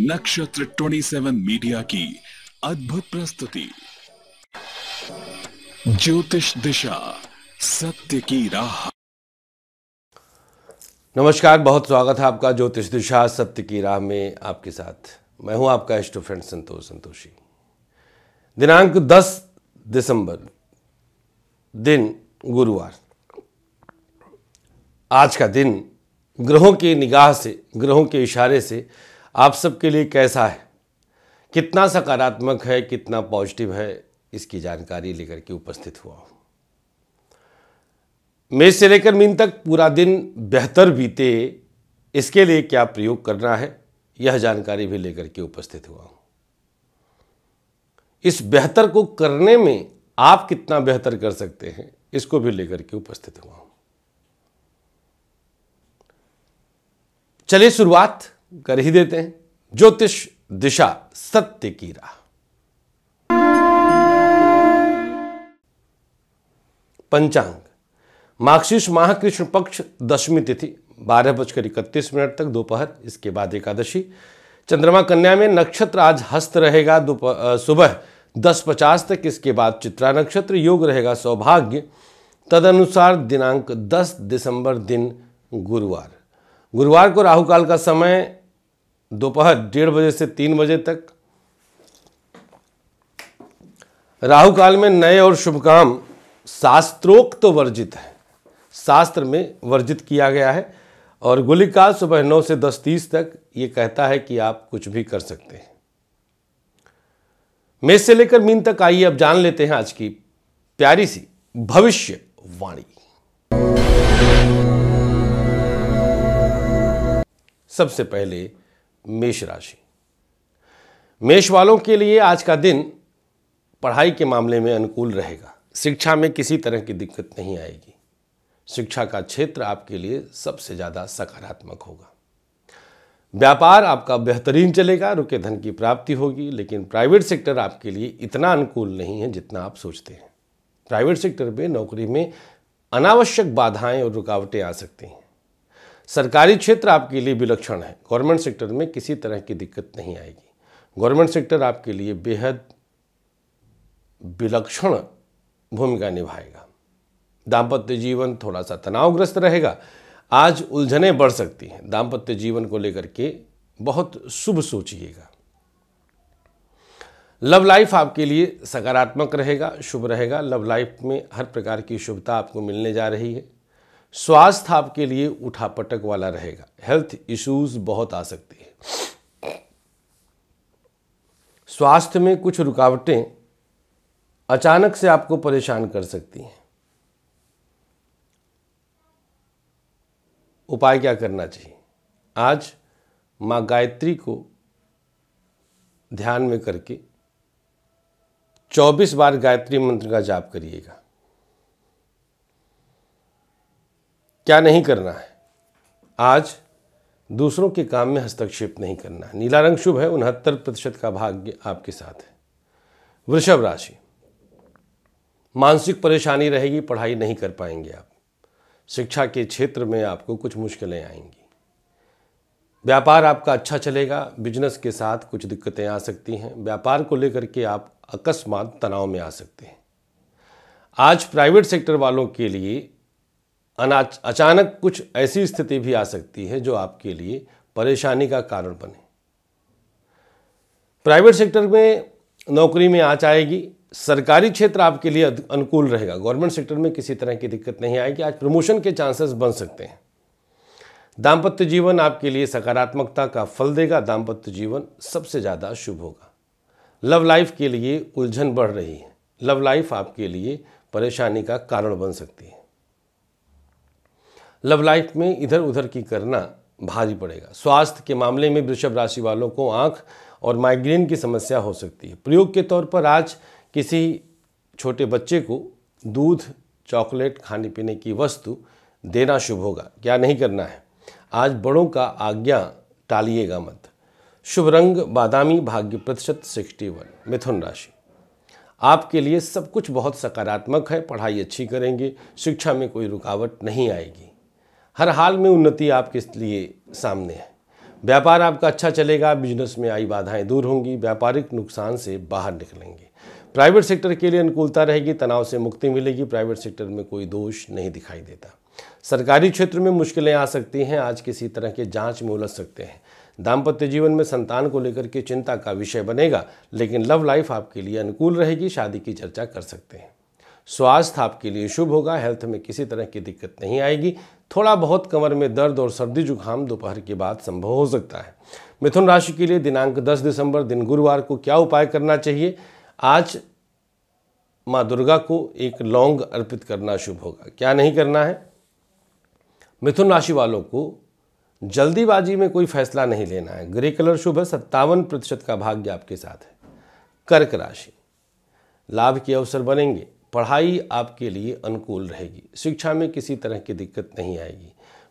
नक्षत्र 27 मीडिया की अद्भुत प्रस्तुति ज्योतिष दिशा सत्य की राह नमस्कार बहुत स्वागत है आपका ज्योतिष दिशा सत्य की राह में आपके साथ मैं हूं आपका इष्ट फ्रेंड संतोष संतोषी दिनांक 10 दिसंबर दिन गुरुवार आज का दिन ग्रहों की निगाह से ग्रहों के इशारे से आप सबके लिए कैसा है कितना सकारात्मक है कितना पॉजिटिव है इसकी जानकारी लेकर के उपस्थित हुआ हूं मेज से लेकर मीन तक पूरा दिन बेहतर बीते इसके लिए क्या प्रयोग करना है यह जानकारी भी लेकर के उपस्थित हुआ हूं इस बेहतर को करने में आप कितना बेहतर कर सकते हैं इसको भी लेकर के उपस्थित हुआ हूं चलिए शुरुआत कर ही देते हैं ज्योतिष दिशा सत्य की राह पंचांग मार्क्सिस महाकृष्ण पक्ष दशमी तिथि बारह बजकर इकतीस मिनट तक दोपहर इसके बाद एकादशी चंद्रमा कन्या में नक्षत्र आज हस्त रहेगा सुबह दस पचास तक इसके बाद चित्रा नक्षत्र योग रहेगा सौभाग्य तदनुसार दिनांक दस दिसंबर दिन गुरुवार गुरुवार को राहु काल का समय दोपहर डेढ़ बजे से तीन बजे तक राहु काल में नए और शुभ काम शास्त्रोक्त तो वर्जित है शास्त्र में वर्जित किया गया है और गुलिकाल सुबह नौ से दस तीस तक ये कहता है कि आप कुछ भी कर सकते हैं मेष से लेकर मीन तक आइए अब जान लेते हैं आज की प्यारी सी भविष्य वाणी सबसे पहले मेष राशि मेष वालों के लिए आज का दिन पढ़ाई के मामले में अनुकूल रहेगा शिक्षा में किसी तरह की दिक्कत नहीं आएगी शिक्षा का क्षेत्र आपके लिए सबसे ज़्यादा सकारात्मक होगा व्यापार आपका बेहतरीन चलेगा रुके धन की प्राप्ति होगी लेकिन प्राइवेट सेक्टर आपके लिए इतना अनुकूल नहीं है जितना आप सोचते हैं प्राइवेट सेक्टर में नौकरी में अनावश्यक बाधाएं और रुकावटें आ सकती हैं सरकारी क्षेत्र आपके लिए विलक्षण है गवर्नमेंट सेक्टर में किसी तरह की दिक्कत नहीं आएगी गवर्नमेंट सेक्टर आपके लिए बेहद विलक्षण भूमिका निभाएगा दाम्पत्य जीवन थोड़ा सा तनावग्रस्त रहेगा आज उलझने बढ़ सकती हैं दाम्पत्य जीवन को लेकर के बहुत शुभ सोचिएगा लव लाइफ आपके लिए सकारात्मक रहेगा शुभ रहेगा लव लाइफ में हर प्रकार की शुभता आपको मिलने जा रही है स्वास्थ्य आपके लिए उठापटक वाला रहेगा हेल्थ इश्यूज बहुत आ सकती है स्वास्थ्य में कुछ रुकावटें अचानक से आपको परेशान कर सकती हैं उपाय क्या करना चाहिए आज माँ गायत्री को ध्यान में करके 24 बार गायत्री मंत्र का जाप करिएगा क्या नहीं करना है आज दूसरों के काम में हस्तक्षेप नहीं करना है नीला रंग शुभ है उनहत्तर प्रतिशत का भाग्य आपके साथ है वृषभ राशि मानसिक परेशानी रहेगी पढ़ाई नहीं कर पाएंगे आप शिक्षा के क्षेत्र में आपको कुछ मुश्किलें आएंगी व्यापार आपका अच्छा चलेगा बिजनेस के साथ कुछ दिक्कतें आ सकती हैं व्यापार को लेकर के आप अकस्मात तनाव में आ सकते हैं आज प्राइवेट सेक्टर वालों के लिए अचानक कुछ ऐसी स्थिति भी आ सकती है जो आपके लिए परेशानी का कारण बने प्राइवेट सेक्टर में नौकरी में आँच आएगी सरकारी क्षेत्र आपके लिए अनुकूल रहेगा गवर्नमेंट सेक्टर में किसी तरह की दिक्कत नहीं आएगी आज प्रमोशन के चांसेस बन सकते हैं दाम्पत्य जीवन आपके लिए सकारात्मकता का फल देगा दाम्पत्य जीवन सबसे ज़्यादा शुभ होगा लव लाइफ के लिए उलझन बढ़ रही है लव लाइफ आपके लिए परेशानी का कारण बन सकती है लव लाइफ में इधर उधर की करना भारी पड़ेगा स्वास्थ्य के मामले में वृषभ राशि वालों को आंख और माइग्रेन की समस्या हो सकती है प्रयोग के तौर पर आज किसी छोटे बच्चे को दूध चॉकलेट खाने पीने की वस्तु देना शुभ होगा क्या नहीं करना है आज बड़ों का आज्ञा टालिएगा मत शुभ रंग बादामी भाग्य प्रतिशत सिक्सटी वन मिथुन राशि आपके लिए सब कुछ बहुत सकारात्मक है पढ़ाई अच्छी करेंगे शिक्षा में कोई रुकावट नहीं आएगी हर हाल में उन्नति आपके लिए सामने है व्यापार आपका अच्छा चलेगा बिजनेस में आई बाधाएं दूर होंगी व्यापारिक नुकसान से बाहर निकलेंगे प्राइवेट सेक्टर के लिए अनुकूलता रहेगी तनाव से मुक्ति मिलेगी प्राइवेट सेक्टर में कोई दोष नहीं दिखाई देता सरकारी क्षेत्र में मुश्किलें आ सकती हैं आज किसी तरह के जांच में उलझ सकते हैं दाम्पत्य जीवन में संतान को लेकर के चिंता का विषय बनेगा लेकिन लव लाइफ आपके लिए अनुकूल रहेगी शादी की चर्चा कर सकते हैं स्वास्थ्य आपके लिए शुभ होगा हेल्थ में किसी तरह की दिक्कत नहीं आएगी थोड़ा बहुत कमर में दर्द और सर्दी जुकाम दोपहर के बाद संभव हो सकता है मिथुन राशि के लिए दिनांक 10 दिसंबर दिन गुरुवार को क्या उपाय करना चाहिए आज माँ दुर्गा को एक लौंग अर्पित करना शुभ होगा क्या नहीं करना है मिथुन राशि वालों को जल्दीबाजी में कोई फैसला नहीं लेना है ग्रे कलर शुभ है सत्तावन प्रतिशत का भाग्य आपके साथ है कर्क राशि लाभ के अवसर बनेंगे पढ़ाई आपके लिए अनुकूल रहेगी शिक्षा में किसी तरह की दिक्कत नहीं आएगी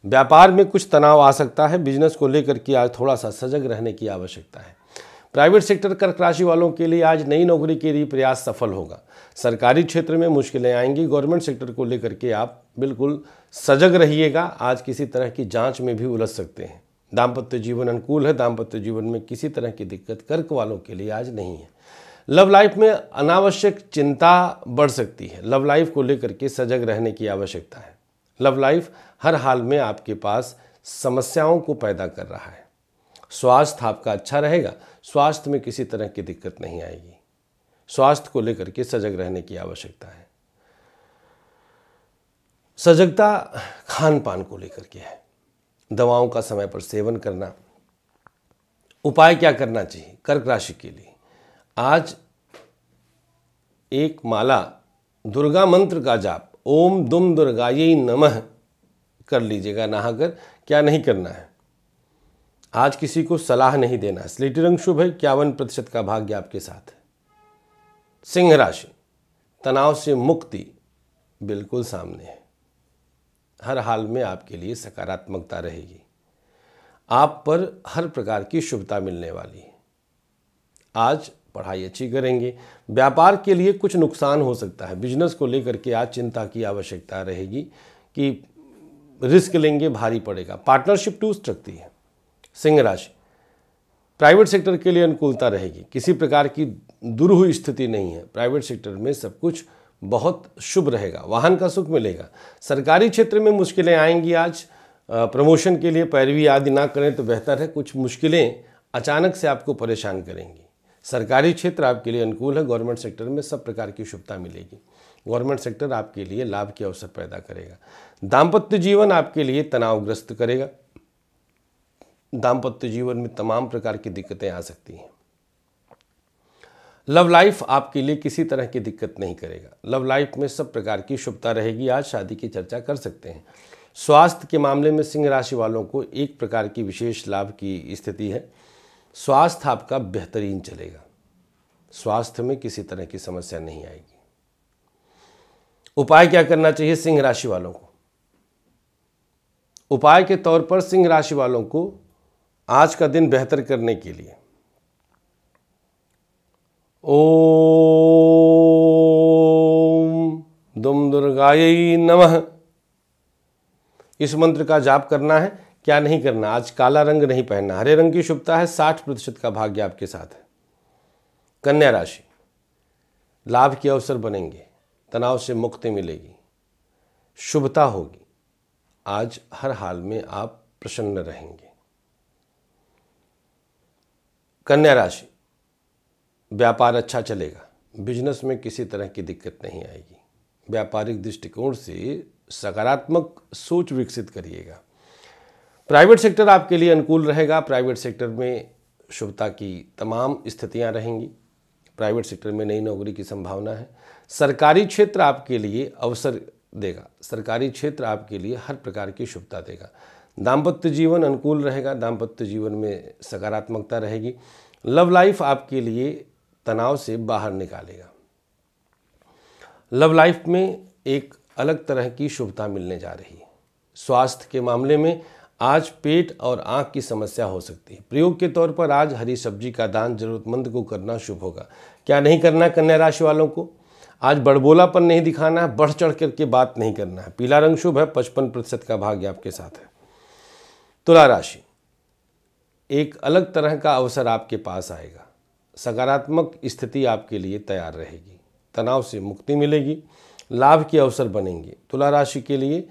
व्यापार में कुछ तनाव आ सकता है बिजनेस को लेकर के आज थोड़ा सा सजग रहने की आवश्यकता है प्राइवेट सेक्टर कर्क राशि वालों के लिए आज नई नौकरी के लिए प्रयास सफल होगा सरकारी क्षेत्र में मुश्किलें आएंगी गवर्नमेंट सेक्टर को लेकर के आप बिल्कुल सजग रहिएगा आज किसी तरह की जाँच में भी उलझ सकते हैं दाम्पत्य जीवन अनुकूल है दाम्पत्य जीवन में किसी तरह की दिक्कत कर्क वालों के लिए आज नहीं है लव लाइफ में अनावश्यक चिंता बढ़ सकती है लव लाइफ को लेकर के सजग रहने की आवश्यकता है लव लाइफ हर हाल में आपके पास समस्याओं को पैदा कर रहा है स्वास्थ्य आपका अच्छा रहेगा स्वास्थ्य में किसी तरह की दिक्कत नहीं आएगी स्वास्थ्य को लेकर के सजग रहने की आवश्यकता है सजगता खान पान को लेकर के है दवाओं का समय पर सेवन करना उपाय क्या करना चाहिए कर्क राशि के लिए आज एक माला दुर्गा मंत्र का जाप ओम दुम दुर्गा यही नमः कर लीजिएगा नहाकर क्या नहीं करना है आज किसी को सलाह नहीं देना स्लेटी रंग शुभ है इक्यावन प्रतिशत का भाग्य आपके साथ है सिंह राशि तनाव से मुक्ति बिल्कुल सामने है हर हाल में आपके लिए सकारात्मकता रहेगी आप पर हर प्रकार की शुभता मिलने वाली है आज पढ़ाई अच्छी करेंगे व्यापार के लिए कुछ नुकसान हो सकता है बिजनेस को लेकर के आज चिंता की आवश्यकता रहेगी कि रिस्क लेंगे भारी पड़ेगा पार्टनरशिप टूस्ट सकती है सिंह राशि प्राइवेट सेक्टर के लिए अनुकूलता रहेगी किसी प्रकार की दुरूह स्थिति नहीं है प्राइवेट सेक्टर में सब कुछ बहुत शुभ रहेगा वाहन का सुख मिलेगा सरकारी क्षेत्र में मुश्किलें आएंगी आज प्रमोशन के लिए पैरवी आदि ना करें तो बेहतर है कुछ मुश्किलें अचानक से आपको परेशान करेंगी सरकारी क्षेत्र आपके लिए अनुकूल है गवर्नमेंट सेक्टर में सब प्रकार की शुभता मिलेगी गवर्नमेंट सेक्टर आपके लिए लाभ के अवसर पैदा करेगा दाम्पत्य जीवन आपके लिए तनावग्रस्त करेगा दाम्पत्य जीवन में तमाम प्रकार की दिक्कतें आ सकती हैं लव लाइफ आपके लिए किसी तरह की दिक्कत नहीं करेगा लव लाइफ में सब प्रकार की शुभता रहेगी आज शादी की चर्चा कर सकते हैं स्वास्थ्य के मामले में सिंह राशि वालों को एक प्रकार की विशेष लाभ की स्थिति है स्वास्थ्य आपका बेहतरीन चलेगा स्वास्थ्य में किसी तरह की समस्या नहीं आएगी उपाय क्या करना चाहिए सिंह राशि वालों को उपाय के तौर पर सिंह राशि वालों को आज का दिन बेहतर करने के लिए ओम दुम दुर्गाय नमः इस मंत्र का जाप करना है क्या नहीं करना आज काला रंग नहीं पहनना हरे रंग की शुभता है साठ प्रतिशत का भाग्य आपके साथ है कन्या राशि लाभ के अवसर बनेंगे तनाव से मुक्ति मिलेगी शुभता होगी आज हर हाल में आप प्रसन्न रहेंगे कन्या राशि व्यापार अच्छा चलेगा बिजनेस में किसी तरह की दिक्कत नहीं आएगी व्यापारिक दृष्टिकोण से सकारात्मक सोच विकसित करिएगा प्राइवेट सेक्टर आपके लिए अनुकूल रहेगा प्राइवेट सेक्टर में शुभता की तमाम स्थितियां रहेंगी प्राइवेट सेक्टर में नई नौकरी की संभावना है सरकारी क्षेत्र आपके लिए अवसर देगा सरकारी क्षेत्र आपके लिए हर प्रकार की शुभता देगा दाम्पत्य जीवन अनुकूल रहेगा दाम्पत्य जीवन में सकारात्मकता रहेगी लव लाइफ आपके लिए तनाव से बाहर निकालेगा लव लाइफ में एक अलग तरह की शुभता मिलने जा रही है स्वास्थ्य के मामले में आज पेट और आंख की समस्या हो सकती है प्रयोग के तौर पर आज हरी सब्जी का दान जरूरतमंद को करना शुभ होगा क्या नहीं करना कन्या राशि वालों को आज बड़बोलापन नहीं दिखाना है बढ़ चढ़ करके बात नहीं करना है पीला रंग शुभ है पचपन प्रतिशत का भाग्य आपके साथ है तुला राशि एक अलग तरह का अवसर आपके पास आएगा सकारात्मक स्थिति आपके लिए तैयार रहेगी तनाव से मुक्ति मिलेगी लाभ के अवसर बनेंगे तुला राशि के लिए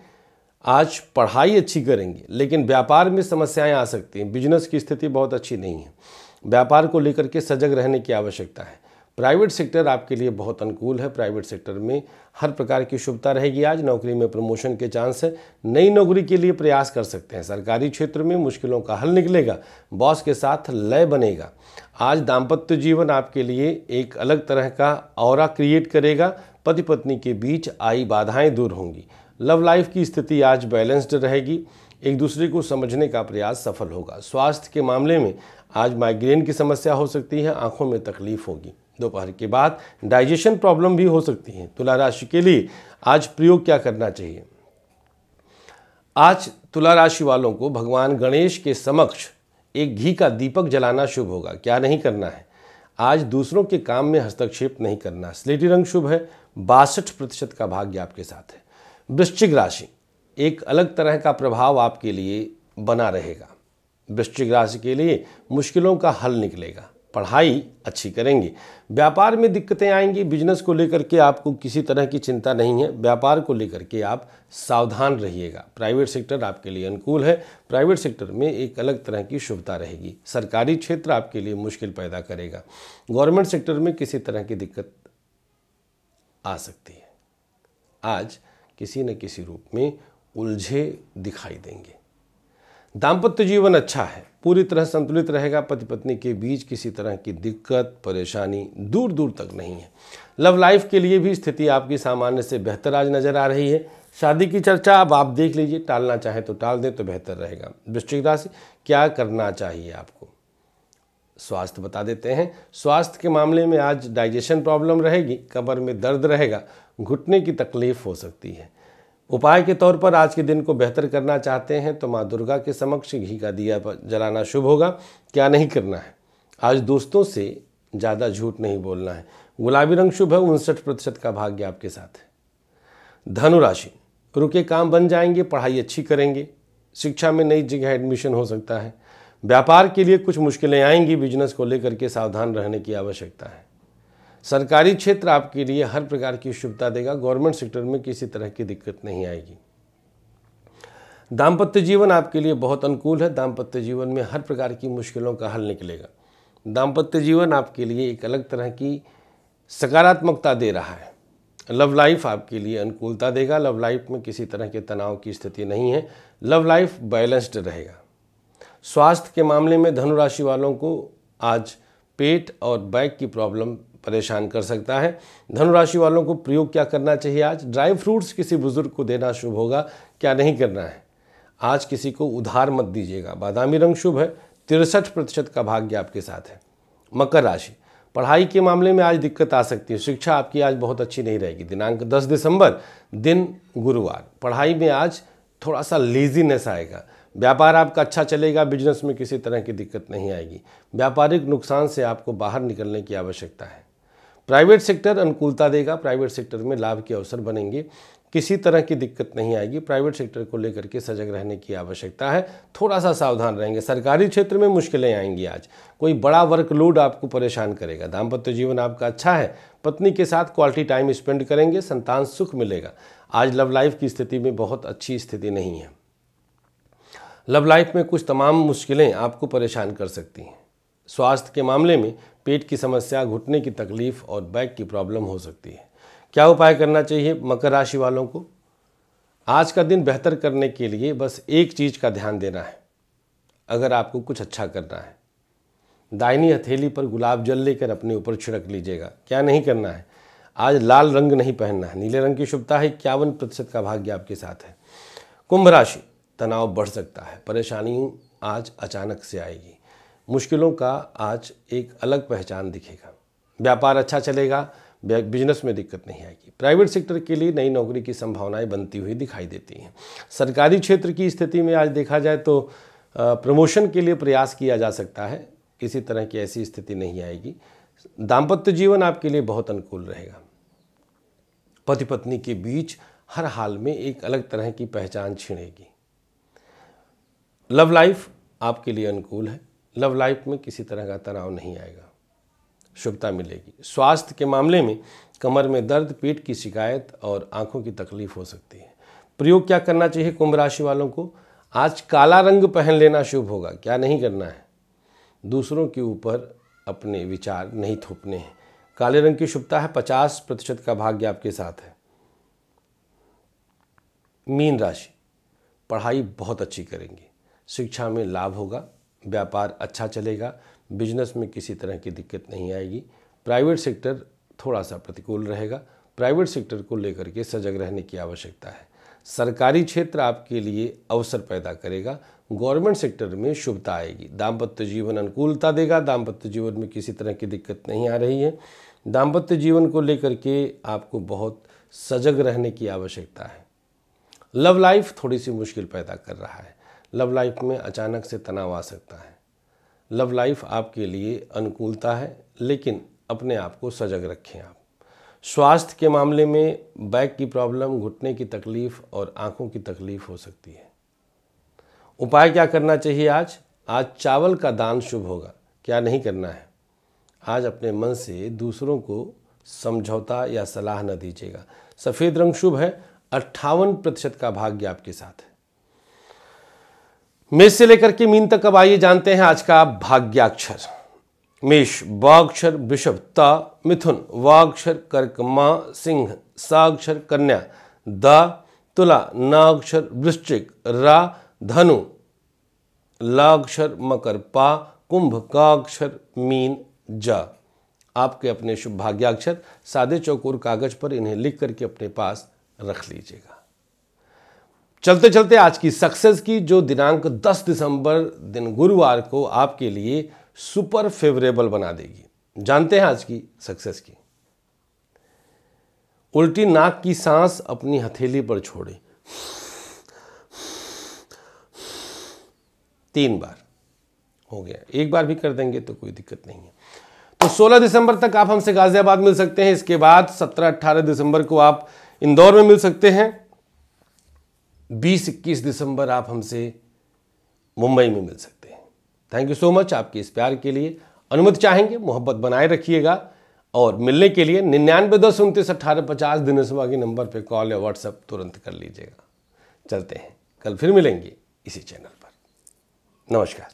आज पढ़ाई अच्छी करेंगे लेकिन व्यापार में समस्याएं आ सकती हैं बिजनेस की स्थिति बहुत अच्छी नहीं है व्यापार को लेकर के सजग रहने की आवश्यकता है प्राइवेट सेक्टर आपके लिए बहुत अनुकूल है प्राइवेट सेक्टर में हर प्रकार की शुभता रहेगी आज नौकरी में प्रमोशन के चांस है नई नौकरी के लिए प्रयास कर सकते हैं सरकारी क्षेत्र में मुश्किलों का हल निकलेगा बॉस के साथ लय बनेगा आज दाम्पत्य जीवन आपके लिए एक अलग तरह का और क्रिएट करेगा पति पत्नी के बीच आई बाधाएं दूर होंगी लव लाइफ की स्थिति आज बैलेंस्ड रहेगी एक दूसरे को समझने का प्रयास सफल होगा स्वास्थ्य के मामले में आज माइग्रेन की समस्या हो सकती है आंखों में तकलीफ होगी दोपहर के बाद डाइजेशन प्रॉब्लम भी हो सकती है तुला राशि के लिए आज प्रयोग क्या करना चाहिए आज तुला राशि वालों को भगवान गणेश के समक्ष एक घी का दीपक जलाना शुभ होगा क्या नहीं करना है आज दूसरों के काम में हस्तक्षेप नहीं करना स्लेटी रंग शुभ है बासठ प्रतिशत का भाग्य आपके साथ है वृश्चिक राशि एक अलग तरह का प्रभाव आपके लिए बना रहेगा वृश्चिक राशि के लिए मुश्किलों का हल निकलेगा पढ़ाई अच्छी करेंगे व्यापार में दिक्कतें आएंगी बिजनेस को लेकर के आपको किसी तरह की चिंता नहीं है व्यापार को लेकर के आप सावधान रहिएगा प्राइवेट सेक्टर आपके लिए अनुकूल है प्राइवेट सेक्टर में एक अलग तरह की शुभता रहेगी सरकारी क्षेत्र आपके लिए मुश्किल पैदा करेगा गवर्नमेंट सेक्टर में किसी तरह की दिक्कत आ सकती है आज किसी न किसी रूप में उलझे दिखाई देंगे दाम्पत्य जीवन अच्छा है पूरी तरह संतुलित रहेगा पति पत्नी के बीच किसी तरह की दिक्कत परेशानी दूर दूर तक नहीं है लव लाइफ के लिए भी स्थिति आपकी सामान्य से बेहतर आज नज़र आ रही है शादी की चर्चा अब आप देख लीजिए टालना चाहें तो टाल दें तो बेहतर रहेगा वृश्चिक राशि क्या करना चाहिए आपको स्वास्थ्य बता देते हैं स्वास्थ्य के मामले में आज डाइजेशन प्रॉब्लम रहेगी कमर में दर्द रहेगा घुटने की तकलीफ हो सकती है उपाय के तौर पर आज के दिन को बेहतर करना चाहते हैं तो माँ दुर्गा के समक्ष घी का दिया जलाना शुभ होगा क्या नहीं करना है आज दोस्तों से ज़्यादा झूठ नहीं बोलना है गुलाबी रंग शुभ है उनसठ प्रतिशत का भाग्य आपके साथ है धनुराशि रुके काम बन जाएंगे पढ़ाई अच्छी करेंगे शिक्षा में नई जगह एडमिशन हो सकता है व्यापार के लिए कुछ मुश्किलें आएंगी बिजनेस को लेकर के सावधान रहने की आवश्यकता है सरकारी क्षेत्र आपके लिए हर प्रकार की शुभता देगा गवर्नमेंट सेक्टर में किसी तरह की दिक्कत नहीं आएगी दाम्पत्य जीवन आपके लिए बहुत अनुकूल है दाम्पत्य जीवन में हर प्रकार की मुश्किलों का हल निकलेगा दाम्पत्य जीवन आपके लिए एक अलग तरह की सकारात्मकता दे रहा है लव लाइफ आपके लिए अनुकूलता देगा लव लाइफ में किसी तरह के तनाव की स्थिति नहीं है लव लाइफ बैलेंस्ड रहेगा स्वास्थ्य के मामले में धनुराशि वालों को आज पेट और बैक की प्रॉब्लम परेशान कर सकता है धनुराशि वालों को प्रयोग क्या करना चाहिए आज ड्राई फ्रूट्स किसी बुजुर्ग को देना शुभ होगा क्या नहीं करना है आज किसी को उधार मत दीजिएगा बादामी रंग शुभ है तिरसठ प्रतिशत का भाग्य आपके साथ है मकर राशि पढ़ाई के मामले में आज दिक्कत आ सकती है शिक्षा आपकी आज बहुत अच्छी नहीं रहेगी दिनांक 10 दिसंबर दिन गुरुवार पढ़ाई में आज थोड़ा सा लेजीनेस आएगा व्यापार आपका अच्छा चलेगा बिजनेस में किसी तरह की दिक्कत नहीं आएगी व्यापारिक नुकसान से आपको बाहर निकलने की आवश्यकता है प्राइवेट सेक्टर अनुकूलता देगा प्राइवेट सेक्टर में लाभ के अवसर बनेंगे किसी तरह की दिक्कत नहीं आएगी प्राइवेट सेक्टर को लेकर के सजग रहने की आवश्यकता है थोड़ा सा सावधान रहेंगे सरकारी क्षेत्र में मुश्किलें आएंगी आज कोई बड़ा वर्कलोड आपको परेशान करेगा दाम्पत्य जीवन आपका अच्छा है पत्नी के साथ क्वालिटी टाइम स्पेंड करेंगे संतान सुख मिलेगा आज लव लाइफ की स्थिति में बहुत अच्छी स्थिति नहीं है लव लाइफ में कुछ तमाम मुश्किलें आपको परेशान कर सकती हैं स्वास्थ्य के मामले में पेट की समस्या घुटने की तकलीफ और बैक की प्रॉब्लम हो सकती है क्या उपाय करना चाहिए मकर राशि वालों को आज का दिन बेहतर करने के लिए बस एक चीज़ का ध्यान देना है अगर आपको कुछ अच्छा करना है दाहिनी हथेली पर गुलाब जल लेकर अपने ऊपर छिड़क लीजिएगा क्या नहीं करना है आज लाल रंग नहीं पहनना है नीले रंग की शुभता है इक्यावन प्रतिशत का भाग्य आपके साथ है कुंभ राशि तनाव बढ़ सकता है परेशानी आज अचानक से आएगी मुश्किलों का आज एक अलग पहचान दिखेगा व्यापार अच्छा चलेगा बिजनेस में दिक्कत नहीं आएगी प्राइवेट सेक्टर के लिए नई नौकरी की संभावनाएं बनती हुई दिखाई देती हैं सरकारी क्षेत्र की स्थिति में आज देखा जाए तो प्रमोशन के लिए प्रयास किया जा सकता है किसी तरह की ऐसी स्थिति नहीं आएगी दाम्पत्य जीवन आपके लिए बहुत अनुकूल रहेगा पति पत्नी के बीच हर हाल में एक अलग तरह की पहचान छिड़ेगी लव लाइफ आपके लिए अनुकूल है लव लाइफ में किसी तरह का तनाव नहीं आएगा शुभता मिलेगी स्वास्थ्य के मामले में कमर में दर्द पेट की शिकायत और आंखों की तकलीफ हो सकती है प्रयोग क्या करना चाहिए कुंभ राशि वालों को आज काला रंग पहन लेना शुभ होगा क्या नहीं करना है दूसरों के ऊपर अपने विचार नहीं थोपने हैं काले रंग की शुभता है पचास प्रतिशत का भाग्य आपके साथ है मीन राशि पढ़ाई बहुत अच्छी करेंगे शिक्षा में लाभ होगा व्यापार अच्छा चलेगा बिजनेस में किसी तरह की दिक्कत नहीं आएगी प्राइवेट सेक्टर थोड़ा सा प्रतिकूल रहेगा प्राइवेट सेक्टर को लेकर के सजग रहने की आवश्यकता है सरकारी क्षेत्र आपके लिए अवसर पैदा करेगा गवर्नमेंट सेक्टर में शुभता आएगी दाम्पत्य जीवन अनुकूलता देगा दाम्पत्य जीवन में किसी तरह की दिक्कत नहीं आ रही है दाम्पत्य जीवन को लेकर के आपको बहुत सजग रहने की आवश्यकता है लव लाइफ थोड़ी सी मुश्किल पैदा कर रहा है लव लाइफ में अचानक से तनाव आ सकता है लव लाइफ आपके लिए अनुकूलता है लेकिन अपने आप को सजग रखें आप स्वास्थ्य के मामले में बैक की प्रॉब्लम घुटने की तकलीफ और आंखों की तकलीफ हो सकती है उपाय क्या करना चाहिए आज आज चावल का दान शुभ होगा क्या नहीं करना है आज अपने मन से दूसरों को समझौता या सलाह न दीजिएगा सफ़ेद रंग शुभ है अट्ठावन प्रतिशत का भाग्य आपके साथ है मेष से लेकर के मीन तक अब आइए जानते हैं आज का भाग्याक्षर मेष वाक्षर वृषभ त मिथुन वाक्षर कर्क मा सिंह साक्षर कन्या द तुला नाक्षर वृश्चिक रा धनु लाक्षर मकर पा कुंभ काक्षर मीन जा आपके अपने शुभ भाग्याक्षर सादे चौकोर कागज पर इन्हें लिख करके अपने पास रख लीजिएगा चलते चलते आज की सक्सेस की जो दिनांक 10 दिसंबर दिन गुरुवार को आपके लिए सुपर फेवरेबल बना देगी जानते हैं आज की सक्सेस की उल्टी नाक की सांस अपनी हथेली पर छोड़े तीन बार हो गया एक बार भी कर देंगे तो कोई दिक्कत नहीं है तो 16 दिसंबर तक आप हमसे गाजियाबाद मिल सकते हैं इसके बाद 17-18 दिसंबर को आप इंदौर में मिल सकते हैं बीस इक्कीस दिसंबर आप हमसे मुंबई में मिल सकते हैं थैंक यू सो मच आपके इस प्यार के लिए अनुमति चाहेंगे मोहब्बत बनाए रखिएगा और मिलने के लिए निन्यानवे दस उनतीस अट्ठारह पचास दिनों सुबह के नंबर पर कॉल या व्हाट्सअप तुरंत कर लीजिएगा चलते हैं कल फिर मिलेंगे इसी चैनल पर नमस्कार